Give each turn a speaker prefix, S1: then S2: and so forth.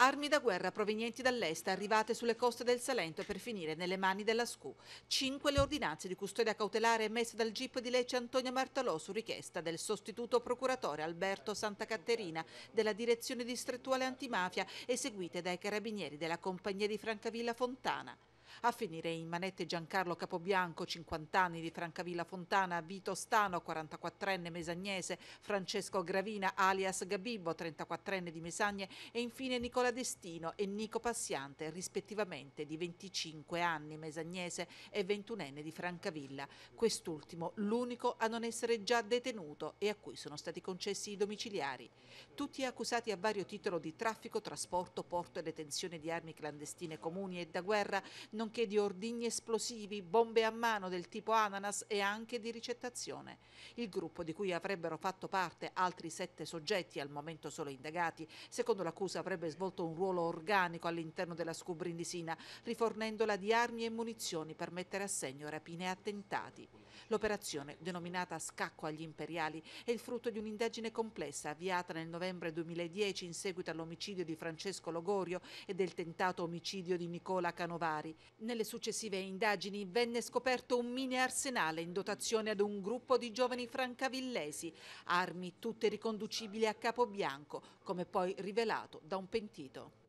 S1: Armi da guerra provenienti dall'est arrivate sulle coste del Salento per finire nelle mani della SCU. Cinque le ordinanze di custodia cautelare emesse dal GIP di Lecce Antonio Martalò su richiesta del sostituto procuratore Alberto Santa Caterina della direzione distrettuale antimafia eseguite dai carabinieri della compagnia di Francavilla Fontana. A finire in manette Giancarlo Capobianco, 50 anni di Francavilla Fontana, Vito Stano, 44enne mesagnese, Francesco Gravina alias Gabibbo, 34enne di Mesagne e infine Nicola Destino e Nico Passiante, rispettivamente di 25 anni mesagnese e 21enne di Francavilla. Quest'ultimo l'unico a non essere già detenuto e a cui sono stati concessi i domiciliari. Tutti accusati a vario titolo di traffico, trasporto, porto e detenzione di armi clandestine comuni e da guerra nonché di ordigni esplosivi, bombe a mano del tipo ananas e anche di ricettazione. Il gruppo di cui avrebbero fatto parte altri sette soggetti, al momento solo indagati, secondo l'accusa avrebbe svolto un ruolo organico all'interno della scubrindisina, rifornendola di armi e munizioni per mettere a segno rapine e attentati. L'operazione, denominata Scacco agli Imperiali, è il frutto di un'indagine complessa avviata nel novembre 2010 in seguito all'omicidio di Francesco Logorio e del tentato omicidio di Nicola Canovari. Nelle successive indagini venne scoperto un mini arsenale in dotazione ad un gruppo di giovani francavillesi, armi tutte riconducibili a Capobianco, come poi rivelato da un pentito.